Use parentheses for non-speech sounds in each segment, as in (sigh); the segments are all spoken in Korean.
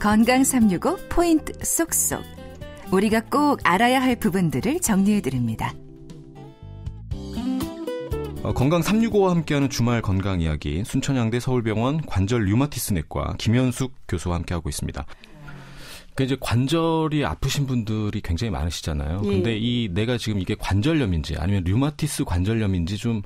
건강 365 포인트 쏙쏙. 우리가 꼭 알아야 할 부분들을 정리해 드립니다. 어, 건강 365와 함께하는 주말 건강 이야기 순천향대 서울병원 관절 류마티스 내과 김현숙 교수와 함께하고 있습니다. 그 이제 관절이 아프신 분들이 굉장히 많으시잖아요. 예. 근데 이 내가 지금 이게 관절염인지 아니면 류마티스 관절염인지 좀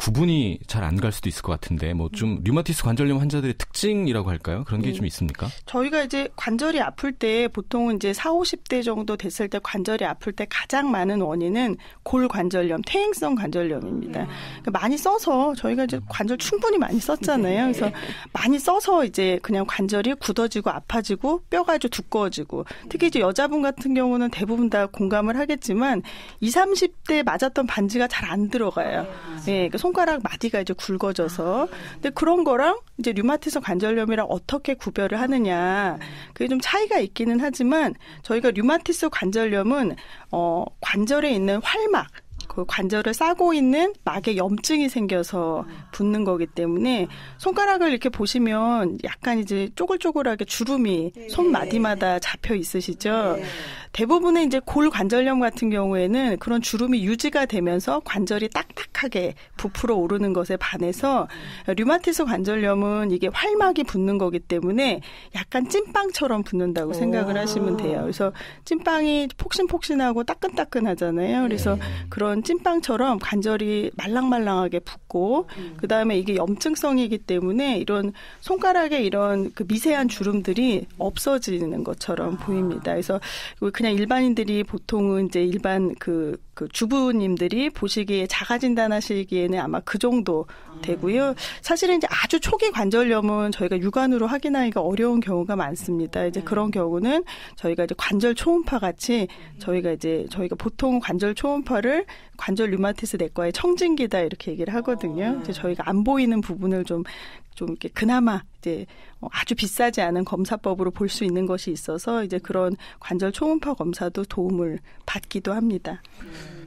구분이 잘 안 갈 수도 있을 것 같은데 뭐좀 음. 류마티스 관절염 환자들의 특징이라고 할까요? 그런 게좀 네. 있습니까? 저희가 이제 관절이 아플 때 보통은 이제 4, 50대 정도 됐을 때 관절이 아플 때 가장 많은 원인은 골관절염, 퇴행성 관절염입니다. 음. 그러니까 많이 써서 저희가 이제 음. 관절 충분히 많이 썼잖아요. 그래서 네. 많이 써서 이제 그냥 관절이 굳어지고 아파지고 뼈가 아주 두꺼워지고 특히 이제 여자분 같은 경우는 대부분 다 공감을 하겠지만 20, 30대 맞았던 반지가 잘 안 들어가요. 예, 네. 그러니까 손가락 마디가 이제 굵어져서 아, 네. 근데 그런 거랑 이제 류마티스 관절염이랑 어떻게 구별을 하느냐 그게 좀 차이가 있기는 하지만 저희가 류마티스 관절염은 어 관절에 있는 활막 그 관절을 싸고 있는 막에 염증이 생겨서 붙는 거기 때문에 손가락을 이렇게 보시면 약간 이제 쪼글쪼글하게 주름이 네. 손마디마다 잡혀 있으시죠. 네. 대부분의 이제 골관절염 같은 경우에는 그런 주름이 유지가 되면서 관절이 딱딱하게 부풀어 오르는 것에 반해서 류마티스 관절염은 이게 활막이 붙는 거기 때문에 약간 찐빵처럼 붙는다고 생각을 하시면 돼요. 그래서 찐빵이 폭신폭신하고 따끈따끈하잖아요. 네. 그래서 네. 그런 찐빵처럼 관절이 말랑말랑하게 붙고 음. 그다음에 이게 염증성이기 때문에 이런 손가락에 이런 그 미세한 주름들이 없어지는 것처럼 아. 보입니다. 그래서 그 그냥 일반인들이 보통은 이제 일반 그, 그 주부님들이 보시기에 자가 진단하시기에는 아마 그 정도 되고요. 사실은 이제 아주 초기 관절염은 저희가 육안으로 확인하기가 어려운 경우가 많습니다. 이제 그런 네. 경우는 저희가 이제 관절 초음파 같이 저희가 이제 저희가 보통 관절 초음파를 관절 류마티스 내과의 청진기다 이렇게 얘기를 하거든요. 아. 이제 저희가 안 보이는 부분을 좀좀 좀 이렇게 그나마 이제 어, 아주 비싸지 않은 검사법으로 볼 수 있는 것이 있어서 이제 그런 관절 초음파 검사도 도움을 받기도 합니다.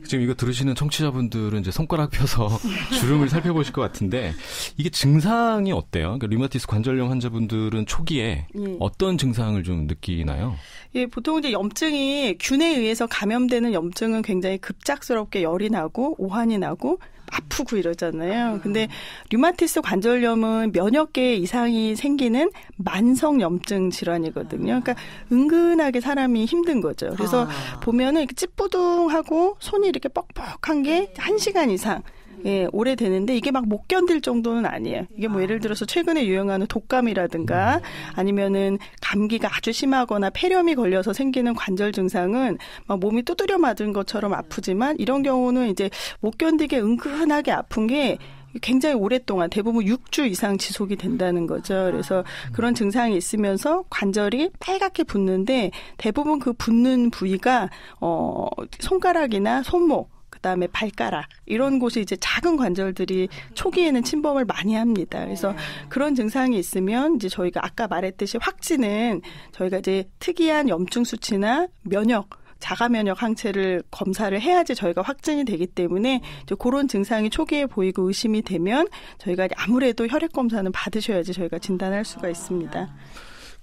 지금 이거 들으시는 청취자분들은 이제 손가락 펴서 (laughs) 주름을 살펴보실 것 같은데 이게 증상이 어때요? 그러니까 류마티스 관절염 환자분들은 초기에 예. 어떤 증상을 좀 느끼나요? 예, 보통 이제 염증이 균에 의해서 감염되는 염증은 굉장히 급작스럽게 열이 나고 오한이 나고 아프고 이러잖아요. 아. 근데 류마티스 관절염은 면역 계 이상이 생기는 만성 염증 질환이거든요. 아. 그러니까 은근하게 사람이 힘든 거죠. 그래서 아. 보면은 이렇게 찌뿌둥하고 손이 이렇게 뻑뻑한 게 1시간 이상 예, 오래 되는데 이게 막 못 견딜 정도는 아니에요. 이게 뭐 아. 예를 들어서 최근에 유행하는 독감이라든가 아니면은 감기가 아주 심하거나 폐렴이 걸려서 생기는 관절 증상은 막 몸이 두드려 맞은 것처럼 아프지만 이런 경우는 이제 못 견디게 은근하게 아픈 게 굉장히 오랫동안 대부분 6주 이상 지속이 된다는 거죠. 그래서 그런 증상이 있으면서 관절이 빨갛게 붓는데 대부분 그 붓는 부위가 어 손가락이나 손목 그다음에 발가락 이런 곳이 이제 작은 관절들이 초기에는 침범을 많이 합니다. 그래서 네. 그런 증상이 있으면 이제 저희가 아까 말했듯이 확진은 저희가 이제 특이한 염증 수치나 면역 자가 면역 항체를 검사를 해야지 저희가 확진이 되기 때문에 이제 그런 증상이 초기에 보이고 의심이 되면 저희가 아무래도 혈액 검사는 받으셔야지 저희가 진단할 수가 있습니다.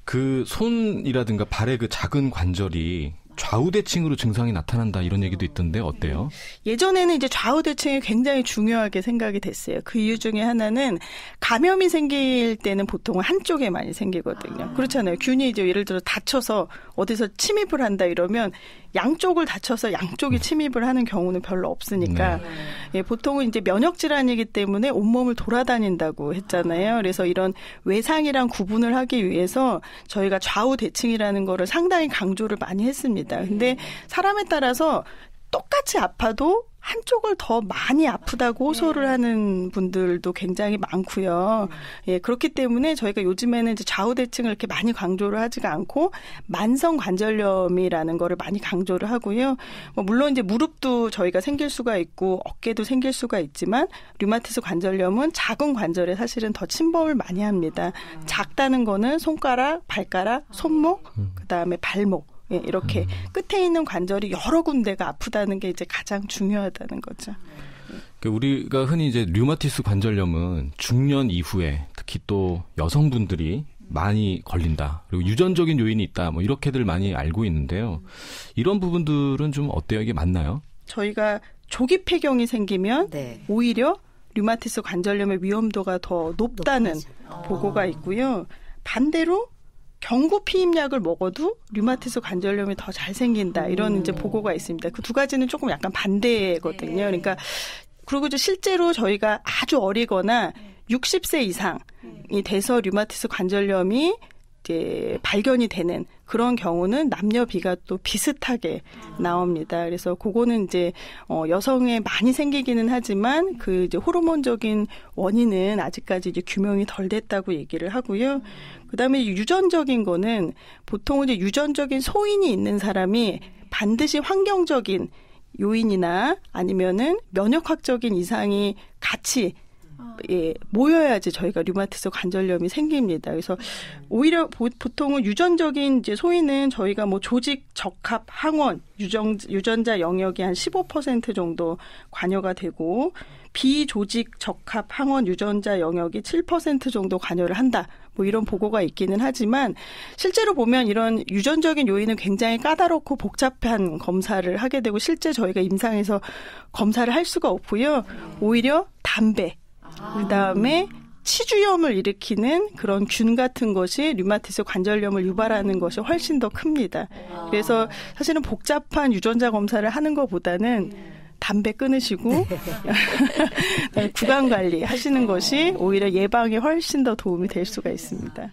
그 손이라든가 발의 그 작은 관절이 좌우대칭으로 증상이 나타난다 이런 얘기도 있던데 어때요? 예전에는 이제 좌우대칭이 굉장히 중요하게 생각이 됐어요. 그 이유 중에 하나는 감염이 생길 때는 보통은 한쪽에 많이 생기거든요. 아. 그렇잖아요. 균이 이제 예를 들어 다쳐서 어디서 침입을 한다 이러면 양쪽을 다쳐서 양쪽이 음. 침입을 하는 경우는 별로 없으니까 네. 네. 예, 보통은 이제 면역 질환이기 때문에 온몸을 돌아다닌다고 했잖아요. 그래서 이런 외상이랑 구분을 하기 위해서 저희가 좌우 대칭이라는 거를 상당히 강조를 많이 했습니다. 근데 사람에 따라서 똑같이 아파도 한쪽을 더 많이 아프다고 네. 호소를 하는 분들도 굉장히 많고요. 예, 그렇기 때문에 저희가 요즘에는 이제 좌우 대칭을 이렇게 많이 강조를 하지가 않고 만성 관절염이라는 거를 많이 강조를 하고요. 뭐 물론 이제 무릎도 저희가 생길 수가 있고 어깨도 생길 수가 있지만 류마티스 관절염은 작은 관절에 사실은 더 침범을 많이 합니다. 아. 작다는 거는 손가락, 발가락, 손목, 음. 그다음에 발목 예, 이렇게 끝에 있는 관절이 여러 군데가 아프다는 게 이제 가장 중요하다는 거죠. 그 우리가 흔히 이제 류마티스 관절염은 중년 이후에 특히 또 여성분들이 많이 걸린다. 그리고 유전적인 요인이 있다. 뭐 이렇게들 많이 알고 있는데요. 이런 부분들은 좀 어때요? 이게 맞나요? 저희가 조기 폐경이 생기면 네. 오히려 류마티스 관절염의 위험도가 더 높다는 높아지 보고가 있고요. 반대로 경구 피임약을 먹어도 류마티스 관절염이 더 잘 생긴다 이런 음. 이제 보고가 있습니다. 그 두 가지는 조금 약간 반대거든요. 네. 그러니까 그리고 이제 실제로 저희가 아주 어리거나 60세 이상이 네. 돼서 류마티스 관절염이 이제 발견이 되는 그런 경우는 남녀비가 또 비슷하게 나옵니다. 그래서 그거는 이제 어 여성에 많이 생기기는 하지만 그 이제 호르몬적인 원인은 아직까지 이제 규명이 덜 됐다고 얘기를 하고요. 그다음에 유전적인 거는 보통 이제 유전적인 소인이 있는 사람이 반드시 환경적인 요인이나 아니면은 면역학적인 이상이 같이 예, 모여야지 저희가 류마티스 관절염이 생깁니다. 그래서 음. 오히려 보, 통은 유전적인 이제 소위는 저희가 뭐 조직 적합 항원 유정, 유전자 영역이 한 15% 정도 관여가 되고 비조직 적합 항원 유전자 영역이 7% 정도 관여를 한다. 뭐 이런 보고가 있기는 하지만 실제로 보면 이런 유전적인 요인은 굉장히 까다롭고 복잡한 검사를 하게 되고 실제 저희가 임상에서 검사를 할 수가 없고요. 음. 오히려 담배 그다음에 치주염을 일으키는 그런 균 같은 것이 류마티스 관절염을 유발하는 것이 훨씬 더 큽니다. 그래서 사실은 복잡한 유전자 검사를 하는 것보다는 담배 끊으시고 (laughs) 구강 관리 하시는 것이 오히려 예방에 훨씬 더 도움이 될 수가 있습니다.